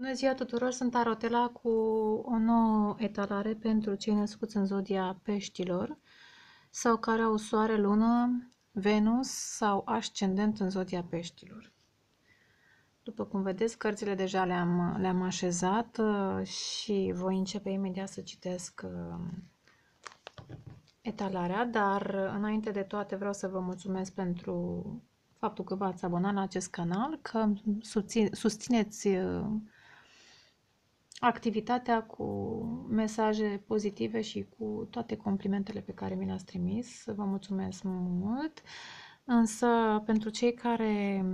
Bună ziua tuturor, sunt Arotela cu o nouă etalare pentru cei născuți în zodia peștilor sau care au soare, lună, Venus sau ascendent în zodia peștilor. După cum vedeți, cărțile deja le-am le, -am, așezat uh, și voi începe imediat să citesc uh, etalarea, dar uh, înainte de toate vreau să vă mulțumesc pentru faptul că v-ați abonat la acest canal, că susțineți activitatea cu mesaje pozitive și cu toate complimentele pe care mi le-ați trimis. Vă mulțumesc mult! Însă, pentru cei care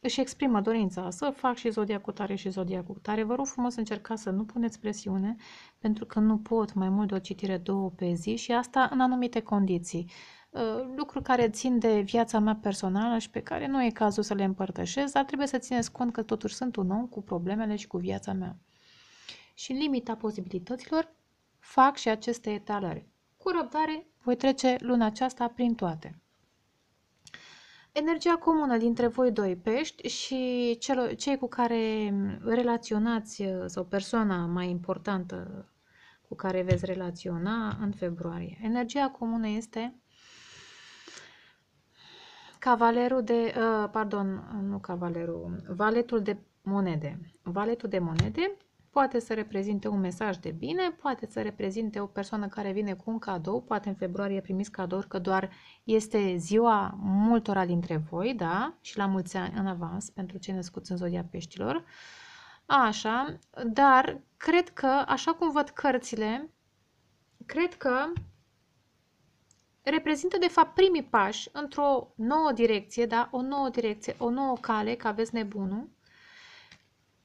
își exprimă dorința să fac și zodia cu tare și zodia cu tare, vă rog frumos încercați să nu puneți presiune, pentru că nu pot mai mult de o citire două pe zi și asta în anumite condiții. Uh, lucruri care țin de viața mea personală și pe care nu e cazul să le împărtășesc, dar trebuie să țineți cont că totuși sunt un om cu problemele și cu viața mea. Și în limita posibilităților, fac și aceste etalări. Cu răbdare, voi trece luna aceasta prin toate. Energia comună dintre voi doi pești și cei cu care relaționați uh, sau persoana mai importantă cu care veți relaționa în februarie. Energia comună este Cavalerul de, uh, pardon, nu cavalerul, valetul de monede. Valetul de monede poate să reprezinte un mesaj de bine, poate să reprezinte o persoană care vine cu un cadou, poate în februarie primiți cadou, că doar este ziua multora dintre voi, da? Și la mulți ani în avans pentru cei născuți în zodia peștilor. Așa, dar cred că, așa cum văd cărțile, cred că reprezintă de fapt primii pași într-o nouă direcție, da? o nouă direcție, o nouă cale, că aveți nebunul,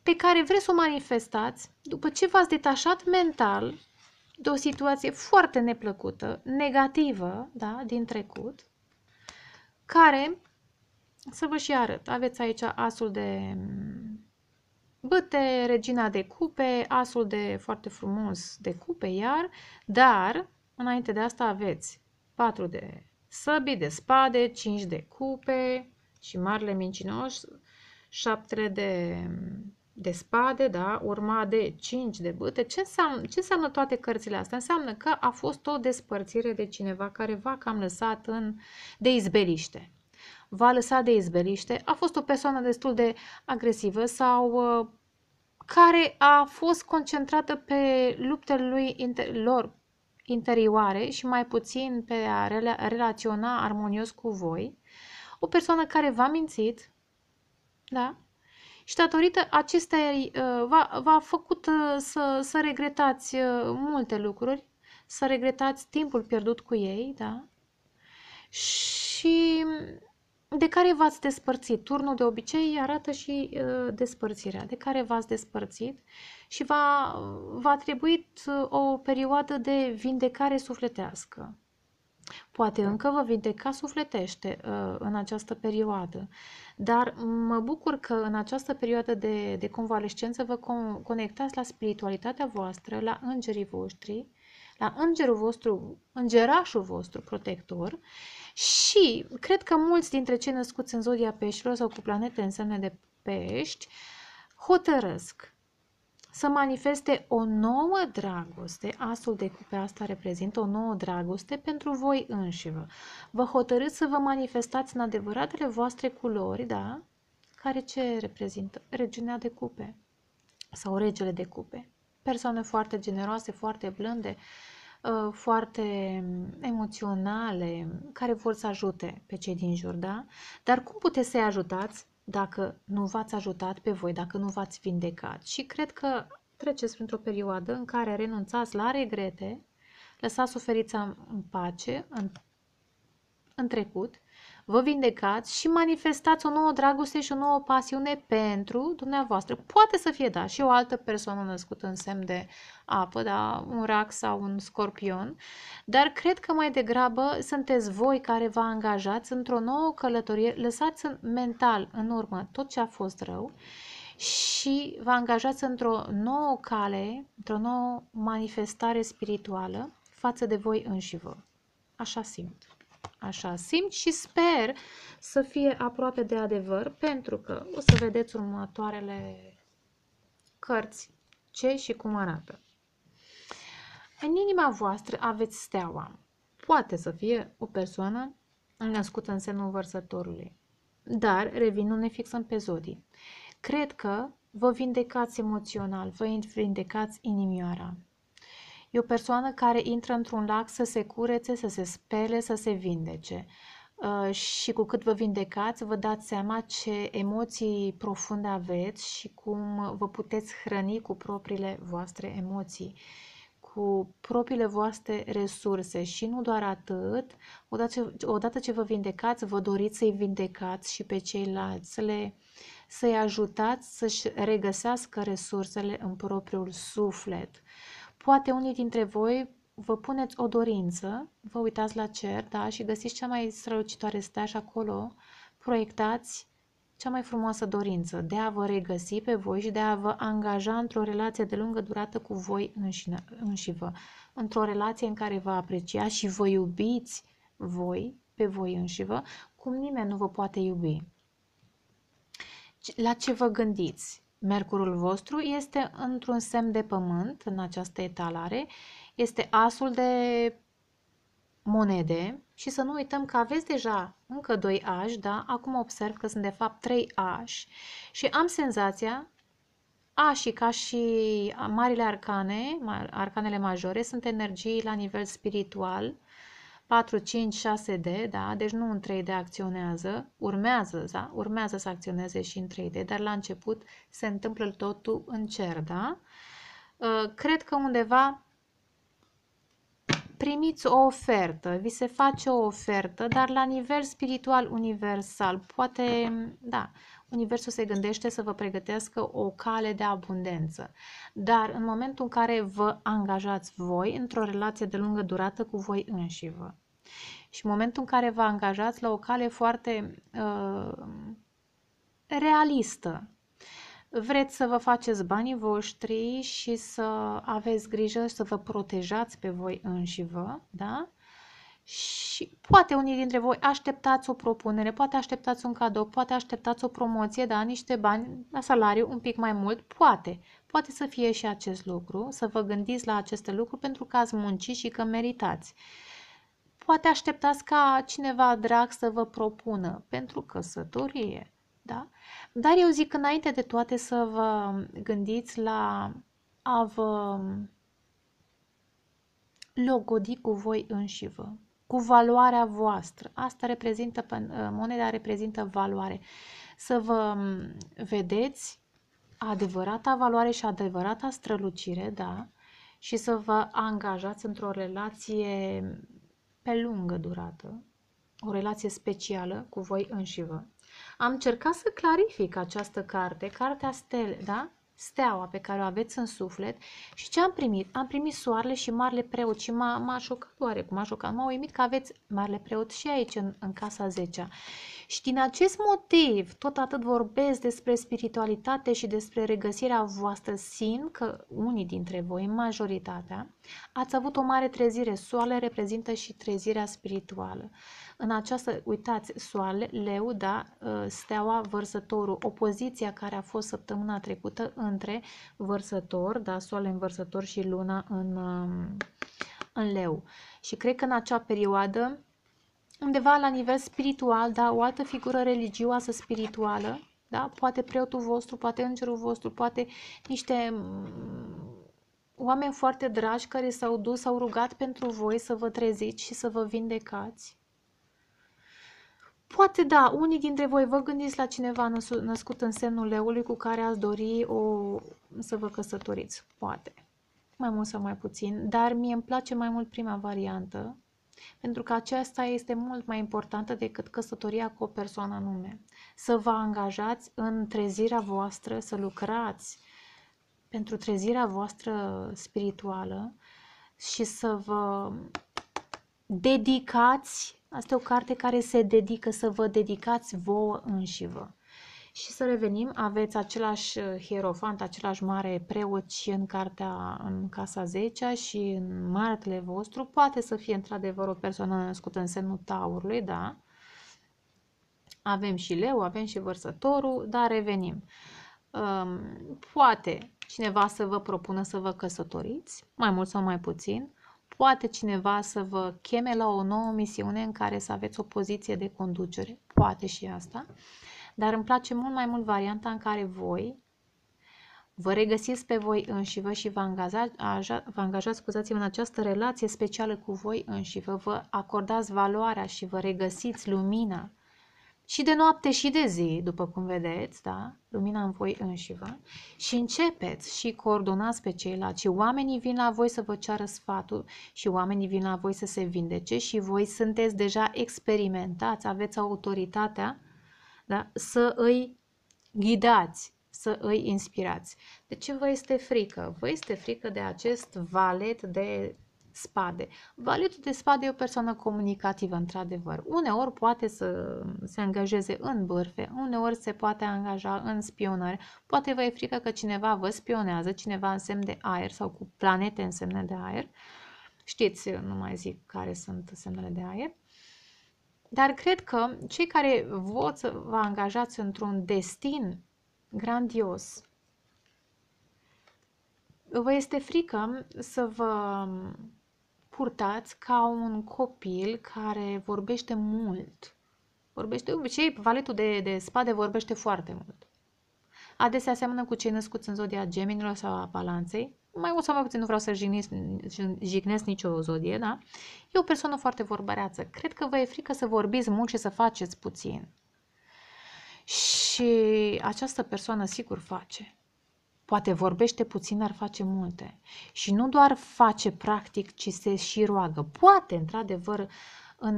pe care vreți să o manifestați după ce v-ați detașat mental de o situație foarte neplăcută, negativă, da, din trecut, care, să vă și arăt, aveți aici asul de mm, băte, regina de cupe, asul de foarte frumos de cupe iar, dar înainte de asta aveți 4 de săbi, de spade, 5 de cupe și marile mincinoși, 7 de, de spade, da? urma de 5 de bâte. Ce înseamnă, ce înseamnă toate cărțile astea? Înseamnă că a fost o despărțire de cineva care v-a cam lăsat în, de izbeliște va lăsa de izbeliște, a fost o persoană destul de agresivă sau uh, care a fost concentrată pe luptele lui inter- lor interioare și mai puțin pe a relaționa armonios cu voi, o persoană care v-a mințit, da? Și datorită acestei uh, v-a făcut uh, să, să regretați uh, multe lucruri, să regretați timpul pierdut cu ei, da? Și de care v-ați despărțit. Turnul de obicei arată și uh, despărțirea, de care v-ați despărțit și va, a trebuit uh, o perioadă de vindecare sufletească. Poate da. încă vă vindeca sufletește uh, în această perioadă, dar mă bucur că în această perioadă de, de convalescență vă con- conectați la spiritualitatea voastră, la îngerii voștri la îngerul vostru, îngerașul vostru protector și cred că mulți dintre cei născuți în zodia peștilor sau cu planete în semne de pești hotărăsc să manifeste o nouă dragoste, asul de cupe asta reprezintă o nouă dragoste pentru voi înșivă. Vă hotărâți să vă manifestați în adevăratele voastre culori, da? Care ce reprezintă? Regiunea de cupe sau regele de cupe persoane foarte generoase, foarte blânde, uh, foarte emoționale, care vor să ajute pe cei din jur, da? Dar cum puteți să-i ajutați dacă nu v-ați ajutat pe voi, dacă nu v-ați vindecat? Și cred că treceți printr-o perioadă în care renunțați la regrete, lăsați suferița în pace, în, în trecut vă vindecați și manifestați o nouă dragoste și o nouă pasiune pentru dumneavoastră. Poate să fie, da, și o altă persoană născută în semn de apă, da, un rac sau un scorpion, dar cred că mai degrabă sunteți voi care vă angajați într-o nouă călătorie, lăsați în mental în urmă tot ce a fost rău și vă angajați într-o nouă cale, într-o nouă manifestare spirituală față de voi înși vă. Așa simt. Așa simt și sper să fie aproape de adevăr, pentru că o să vedeți următoarele cărți ce și cum arată. În inima voastră aveți steaua. Poate să fie o persoană născută în semnul vărsătorului. Dar, revin, ne fixăm pe zodii. Cred că vă vindecați emoțional, vă vindecați inimioara. E o persoană care intră într-un lac să se curețe, să se spele, să se vindece. Uh, și cu cât vă vindecați, vă dați seama ce emoții profunde aveți și cum vă puteți hrăni cu propriile voastre emoții cu propriile voastre resurse și nu doar atât, odată ce, odată ce vă vindecați, vă doriți să-i vindecați și pe ceilalți, să să-i ajutați să-și regăsească resursele în propriul suflet. Poate unii dintre voi vă puneți o dorință, vă uitați la cer da, și găsiți cea mai strălucitoare stea și acolo proiectați cea mai frumoasă dorință de a vă regăsi pe voi și de a vă angaja într-o relație de lungă durată cu voi înșivă, într-o relație în care vă aprecia și vă iubiți voi, pe voi înșivă, cum nimeni nu vă poate iubi. La ce vă gândiți? Mercurul vostru este într-un semn de pământ în această etalare, este asul de monede și să nu uităm că aveți deja încă 2 ași, da? Acum observ că sunt de fapt 3 ași și am senzația ași ca și marile arcane, arcanele majore, sunt energii la nivel spiritual, 4, 5, 6D, da? deci nu în 3D acționează, urmează, da? urmează să acționeze și în 3D, dar la început se întâmplă totul în cer. Da? Uh, cred că undeva primiți o ofertă, vi se face o ofertă, dar la nivel spiritual universal, poate, da, Universul se gândește să vă pregătească o cale de abundență. Dar în momentul în care vă angajați voi într-o relație de lungă durată cu voi înși vă și în momentul în care vă angajați la o cale foarte uh, realistă, vreți să vă faceți banii voștri și să aveți grijă să vă protejați pe voi înși vă, da? și poate unii dintre voi așteptați o propunere, poate așteptați un cadou, poate așteptați o promoție, da, niște bani la salariu un pic mai mult, poate. Poate să fie și acest lucru, să vă gândiți la aceste lucruri pentru că ați muncit și că meritați. Poate așteptați ca cineva drag să vă propună pentru căsătorie, da? Dar eu zic înainte de toate să vă gândiți la a vă logodi cu voi înși vă cu valoarea voastră. Asta reprezintă, uh, moneda reprezintă valoare. Să vă um, vedeți adevărata valoare și adevărata strălucire, da, și să vă angajați într-o relație pe lungă durată, o relație specială cu voi înși vă. Am încercat să clarific această carte, Cartea Stele, da? steaua pe care o aveți în suflet și ce am primit? Am primit soarele și marele preot și m-a, șocat oarecum, m-a șocat, m-a uimit că aveți marele preot și aici în, în casa 10 -a. Și din acest motiv, tot atât vorbesc despre spiritualitate și despre regăsirea voastră. Simt că unii dintre voi, majoritatea, ați avut o mare trezire. Soarele reprezintă și trezirea spirituală. În această, uitați, soarele, leu, da, ă, steaua, vărsătorul, opoziția care a fost săptămâna trecută între vărsător, da, soarele în vărsător și luna în, ă, în leu. Și cred că în acea perioadă undeva la nivel spiritual, da, o altă figură religioasă spirituală, da, poate preotul vostru, poate îngerul vostru, poate niște mm, oameni foarte dragi care s-au dus, s-au rugat pentru voi să vă treziți și să vă vindecați. Poate da, unii dintre voi vă gândiți la cineva născut în semnul leului cu care ați dori o, să vă căsătoriți, poate. Mai mult sau mai puțin, dar mie îmi place mai mult prima variantă, pentru că aceasta este mult mai importantă decât căsătoria cu o persoană anume. Să vă angajați în trezirea voastră, să lucrați pentru trezirea voastră spirituală și să vă dedicați, asta e o carte care se dedică să vă dedicați vouă înși vă. Și să revenim, aveți același uh, hierofant, același mare preot și în cartea în casa 10 și în martele vostru. Poate să fie într-adevăr o persoană născută în semnul taurului, da? Avem și leu, avem și vărsătorul, dar revenim. Um, poate cineva să vă propună să vă căsătoriți, mai mult sau mai puțin. Poate cineva să vă cheme la o nouă misiune în care să aveți o poziție de conducere. Poate și asta dar îmi place mult mai mult varianta în care voi vă regăsiți pe voi înșivă și vă angajați, vă angajați scuzați în această relație specială cu voi înșivă, vă acordați valoarea și vă regăsiți lumina și de noapte și de zi, după cum vedeți, da? Lumina în voi înșivă și începeți și coordonați pe ceilalți și oamenii vin la voi să vă ceară sfatul și oamenii vin la voi să se vindece și voi sunteți deja experimentați, aveți autoritatea da? să îi ghidați, să îi inspirați. De ce vă este frică? Vă este frică de acest valet de spade. Valetul de spade e o persoană comunicativă, într-adevăr. Uneori poate să se angajeze în bârfe, uneori se poate angaja în spionare. Poate vă e frică că cineva vă spionează, cineva în semn de aer sau cu planete în semne de aer. Știți, nu mai zic care sunt semnele de aer. Dar cred că cei care vor să vă angajați într-un destin grandios, vă este frică să vă purtați ca un copil care vorbește mult. Vorbește, de obicei, valetul de, de spade vorbește foarte mult adesea seamănă cu cei născuți în zodia geminilor sau a balanței, mai mult sau mai puțin nu vreau să jignesc, jignesc nicio zodie, da? E o persoană foarte vorbăreață. Cred că vă e frică să vorbiți mult și să faceți puțin. Și această persoană sigur face. Poate vorbește puțin, ar face multe. Și nu doar face practic, ci se și roagă. Poate, într-adevăr, în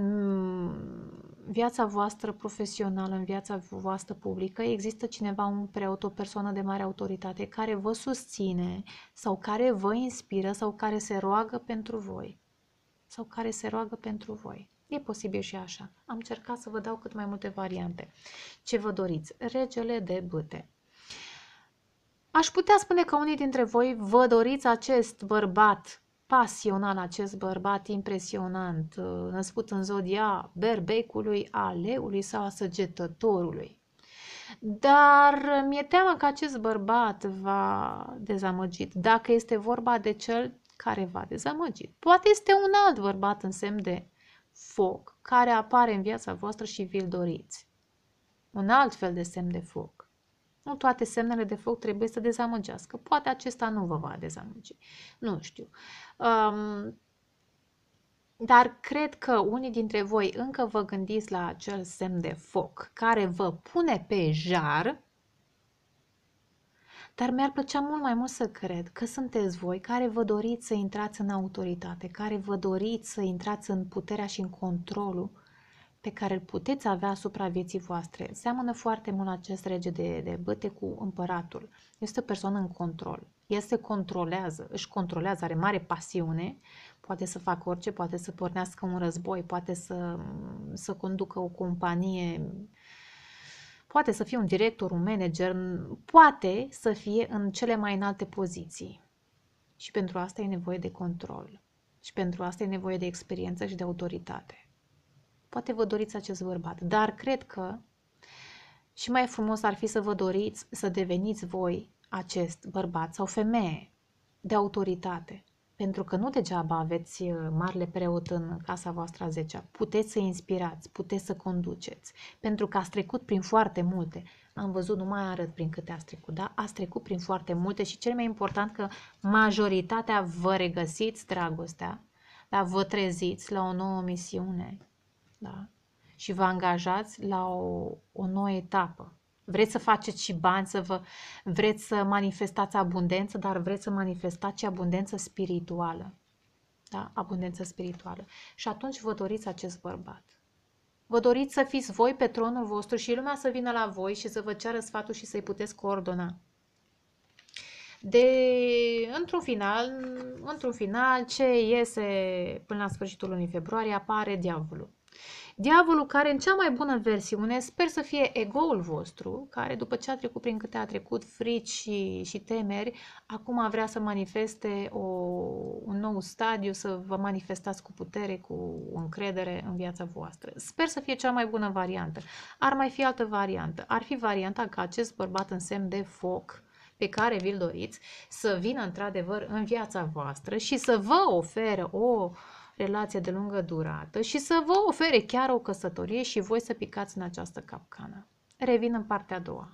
viața voastră profesională, în viața voastră publică, există cineva, un preot, o persoană de mare autoritate care vă susține sau care vă inspiră sau care se roagă pentru voi. Sau care se roagă pentru voi. E posibil și așa. Am încercat să vă dau cât mai multe variante. Ce vă doriți? Regele de băte. Aș putea spune că unii dintre voi vă doriți acest bărbat pasional acest bărbat impresionant, uh, născut în zodia berbecului, aleului sau a săgetătorului. Dar uh, mi-e teamă că acest bărbat va dezamăgit, dacă este vorba de cel care va dezamăgit. Poate este un alt bărbat în semn de foc, care apare în viața voastră și vi-l doriți. Un alt fel de semn de foc. Nu toate semnele de foc trebuie să dezamăgească. Poate acesta nu vă va dezamăgi. Nu știu. Um, dar cred că unii dintre voi încă vă gândiți la acel semn de foc care vă pune pe jar, dar mi-ar plăcea mult mai mult să cred că sunteți voi care vă doriți să intrați în autoritate, care vă doriți să intrați în puterea și în controlul pe care îl puteți avea asupra vieții voastre. Seamănă foarte mult acest rege de, de băte cu împăratul. Este o persoană în control. El se controlează, își controlează, are mare pasiune, poate să facă orice, poate să pornească un război, poate să, să conducă o companie, poate să fie un director, un manager, poate să fie în cele mai înalte poziții. Și pentru asta e nevoie de control. Și pentru asta e nevoie de experiență și de autoritate poate vă doriți acest bărbat, dar cred că și mai frumos ar fi să vă doriți să deveniți voi acest bărbat sau femeie de autoritate. Pentru că nu degeaba aveți uh, marele preot în casa voastră a -a. Puteți să inspirați, puteți să conduceți. Pentru că ați trecut prin foarte multe. Am văzut, nu mai arăt prin câte ați trecut, da. ați trecut prin foarte multe și cel mai important că majoritatea vă regăsiți dragostea, dar vă treziți la o nouă misiune da? Și vă angajați la o, o nouă etapă. Vreți să faceți și bani, să vă, vreți să manifestați abundență, dar vreți să manifestați și abundență spirituală. Da? Abundență spirituală. Și atunci vă doriți acest bărbat. Vă doriți să fiți voi pe tronul vostru și lumea să vină la voi și să vă ceară sfatul și să-i puteți coordona. De, într-un final, într-un final, ce iese până la sfârșitul lunii februarie apare diavolul. Diavolul care în cea mai bună versiune sper să fie egoul vostru, care după ce a trecut prin câte a trecut frici și, și temeri, acum vrea să manifeste o, un nou stadiu, să vă manifestați cu putere, cu încredere în viața voastră. Sper să fie cea mai bună variantă. Ar mai fi altă variantă. Ar fi varianta ca acest bărbat în semn de foc, pe care vi-l doriți să vină într-adevăr în viața voastră și să vă oferă o uh, relație de lungă durată și să vă ofere chiar o căsătorie și voi să picați în această capcană. Revin în partea a doua.